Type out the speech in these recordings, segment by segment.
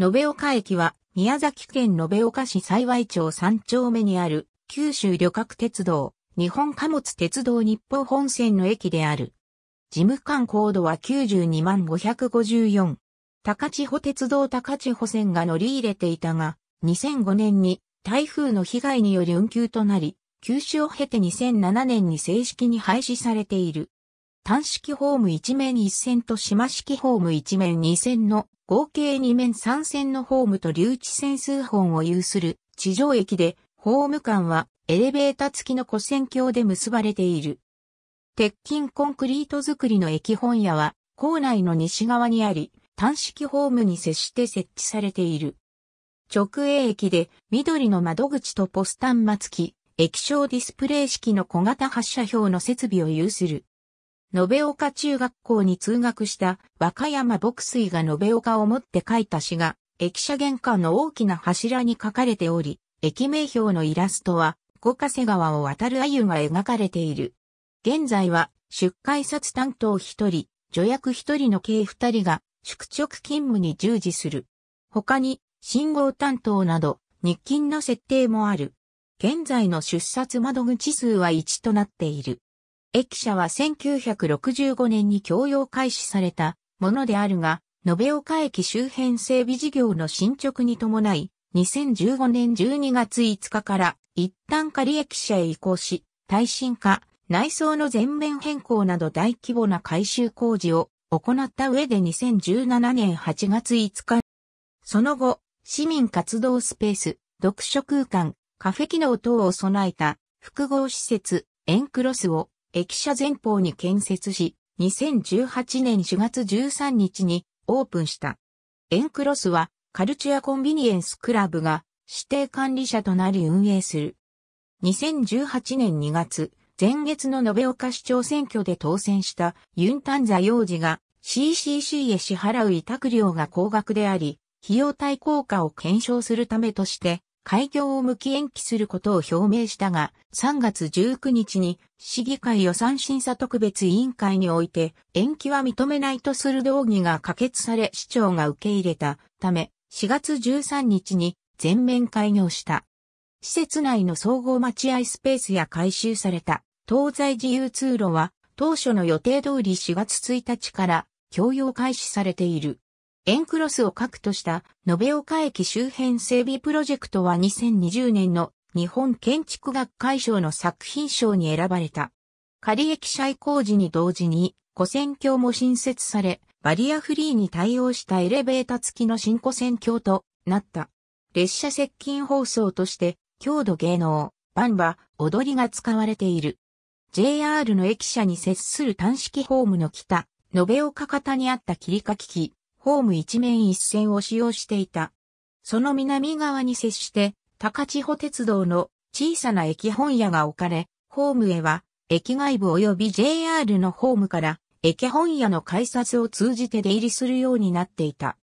延岡駅は、宮崎県延岡市幸町三丁目にある、九州旅客鉄道、日本貨物鉄道日報本線の駅である。事務官高度は92万554。高千穂鉄道高千穂線が乗り入れていたが、2005年に台風の被害により運休となり、休止を経て2007年に正式に廃止されている。単式ホーム1面1線と島式ホーム1面2線の合計2面3線のホームと留置線数本を有する地上駅で、ホーム間はエレベータ付きの古線橋で結ばれている。鉄筋コンクリート造りの駅本屋は、構内の西側にあり、単式ホームに接して設置されている。直営駅で緑の窓口とポスタンマ付き、液晶ディスプレイ式の小型発射表の設備を有する。延岡中学校に通学した若山牧水が延岡をもって書いた詩が、駅舎玄関の大きな柱に書かれており、駅名標のイラストは、五ヶ瀬川を渡る鮎が描かれている。現在は、出改札担当一人、助役一人の計二人が、宿直勤務に従事する。他に、信号担当など、日勤の設定もある。現在の出札窓口数は1となっている。駅舎は1965年に供用開始されたものであるが、延岡駅周辺整備事業の進捗に伴い、2015年12月5日から一旦仮駅舎へ移行し、耐震化、内装の全面変更など大規模な改修工事を行った上で2017年8月5日、その後、市民活動スペース、読書空間、カフェ機能等を備えた複合施設、エンクロスを駅舎前方に建設し、2018年4月13日にオープンした。エンクロスはカルチュアコンビニエンスクラブが指定管理者となり運営する。2018年2月、前月の延岡市長選挙で当選したユンタンザ幼児が CCC へ支払う委託料が高額であり、費用対効果を検証するためとして開業を無期延期することを表明したが、3月19日に市議会予算審査特別委員会において延期は認めないとする動議が可決され市長が受け入れたため、4月13日に全面開業した。施設内の総合待合スペースや改修された東西自由通路は当初の予定通り4月1日から共用開始されている。エンクロスを核とした延岡駅周辺整備プロジェクトは2020年の日本建築学会賞の作品賞に選ばれた。仮駅舎移行時に同時に、古線橋も新設され、バリアフリーに対応したエレベータ付きの新古線橋となった。列車接近放送として、郷土芸能、バンバ、踊りが使われている。JR の駅舎に接する単式ホームの北、延岡方にあった切り欠き機、ホーム一面一線を使用していた。その南側に接して、高千穂鉄道の小さな駅本屋が置かれ、ホームへは、駅外部及び JR のホームから、駅本屋の改札を通じて出入りするようになっていた。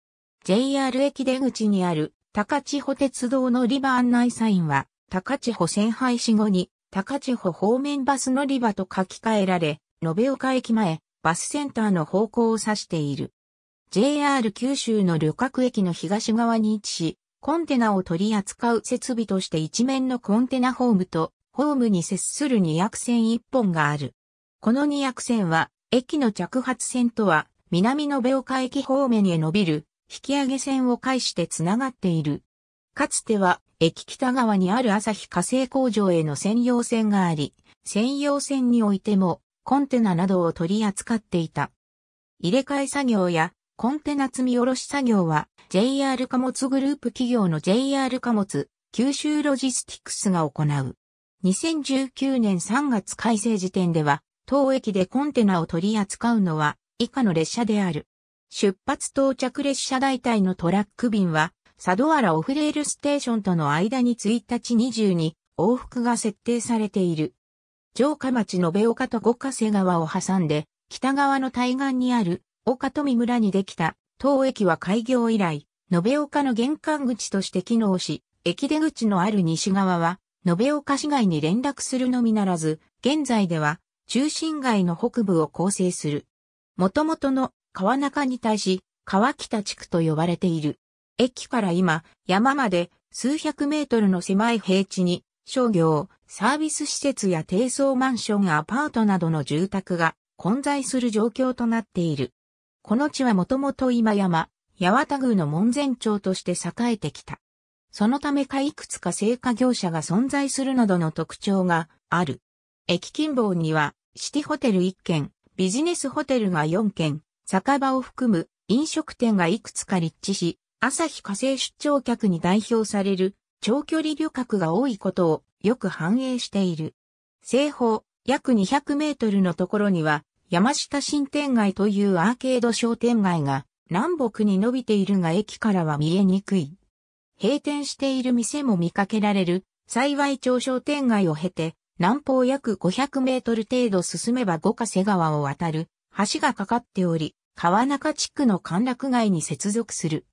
JR 駅出口にある高千穂鉄道のリバ案内サインは、高千穂線廃止後に、高千穂方面バス乗り場と書き換えられ、延岡駅前、バスセンターの方向を指している。JR 九州の旅客駅の東側に位置し、コンテナを取り扱う設備として一面のコンテナホームと、ホームに接する2役線1本がある。この2役線は、駅の着発線とは、南延岡駅方面へ伸びる、引き上げ線を介してつながっている。かつては、駅北側にある朝日火星工場への専用線があり、専用線においても、コンテナなどを取り扱っていた。入れ替え作業やコンテナ積み下ろし作業は JR 貨物グループ企業の JR 貨物九州ロジスティクスが行う。2019年3月改正時点では、当駅でコンテナを取り扱うのは以下の列車である。出発到着列車大体のトラック便は、佐渡原オフレールステーションとの間に1日2に往復が設定されている。城下町延岡と五ヶ瀬川を挟んで、北側の対岸にある岡富村にできた当駅は開業以来、延岡の玄関口として機能し、駅出口のある西側は、延岡市街に連絡するのみならず、現在では、中心街の北部を構成する。元々の川中に対し、川北地区と呼ばれている。駅から今、山まで数百メートルの狭い平地に、商業、サービス施設や低層マンションアパートなどの住宅が混在する状況となっている。この地はもともと今山、八幡宮の門前町として栄えてきた。そのためかいくつか製菓業者が存在するなどの特徴がある。駅近傍には、シティホテル1軒、ビジネスホテルが4軒、酒場を含む飲食店がいくつか立地し、朝日火星出張客に代表される長距離旅客が多いことをよく反映している。西方約200メートルのところには山下新店街というアーケード商店街が南北に伸びているが駅からは見えにくい。閉店している店も見かけられる、幸い町商店街を経て、南方約500メートル程度進めば五ヶ瀬川を渡る、橋がかかっており、川中地区の歓楽街に接続する。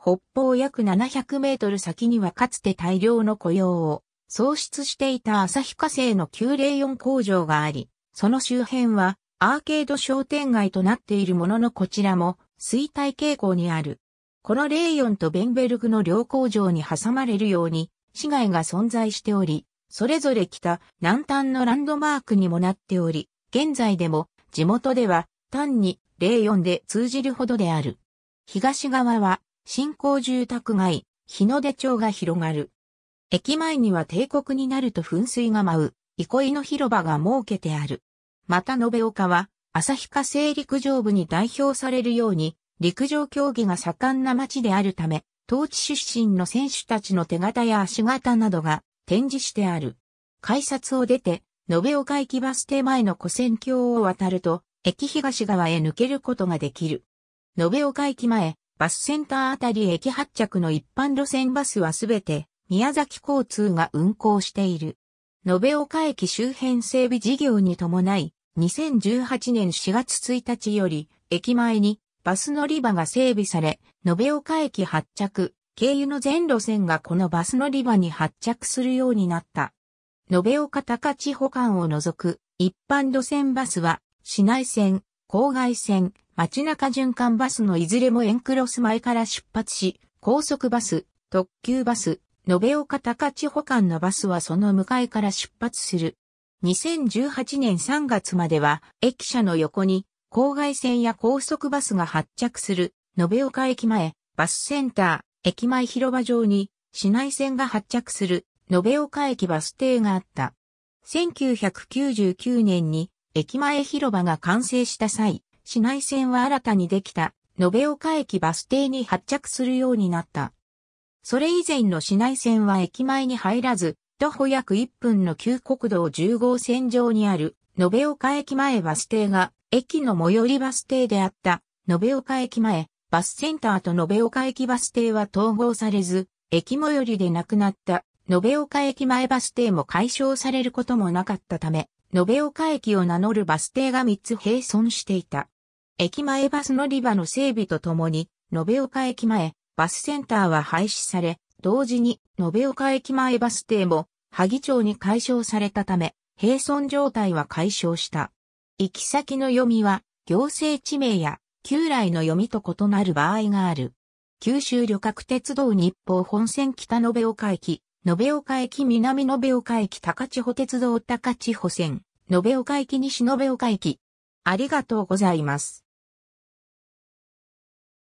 北方約700メートル先にはかつて大量の雇用を創出していた旭化成の904工場があり、その周辺はアーケード商店街となっているもののこちらも衰退傾向にある。このレイヨンとベンベルグの両工場に挟まれるように市街が存在しており、それぞれ北南端のランドマークにもなっており、現在でも地元では単にレイヨンで通じるほどである。東側は新興住宅街、日の出町が広がる。駅前には帝国になると噴水が舞う、憩いの広場が設けてある。また延岡は、旭化成陸上部に代表されるように、陸上競技が盛んな町であるため、当地出身の選手たちの手形や足形などが展示してある。改札を出て、延岡駅バス停前の古線橋を渡ると、駅東側へ抜けることができる。延岡駅前、バスセンターあたり駅発着の一般路線バスはすべて宮崎交通が運行している。延岡駅周辺整備事業に伴い、2018年4月1日より、駅前にバス乗り場が整備され、延岡駅発着、経由の全路線がこのバス乗り場に発着するようになった。延岡高千穂間を除く一般路線バスは、市内線、郊外線、街中循環バスのいずれもエンクロス前から出発し、高速バス、特急バス、延岡高千穂間のバスはその向かいから出発する。2018年3月までは駅舎の横に郊外線や高速バスが発着する延岡駅前、バスセンター、駅前広場上に市内線が発着する延岡駅バス停があった。1999年に駅前広場が完成した際、市内線は新たにできた延岡駅バス停に発着するようになった。それ以前の市内線は駅前に入らず、徒歩約1分の旧国道10号線上にある、延岡駅前バス停が、駅の最寄りバス停であった、延岡駅前、バスセンターと延岡駅バス停は統合されず、駅最寄りでなくなった、延岡駅前バス停も解消されることもなかったため、延岡駅を名乗るバス停が3つ並存していた。駅前バス乗り場の整備とともに、延岡駅前、バスセンターは廃止され、同時に、延岡駅前バス停も萩町に解消されたため、閉村状態は解消した。行き先の読みは、行政地名や旧来の読みと異なる場合がある。九州旅客鉄道日報本線北延岡駅、延岡駅南延岡駅高千穂鉄道高千穂線、延岡駅西延岡駅。ありがとうございます。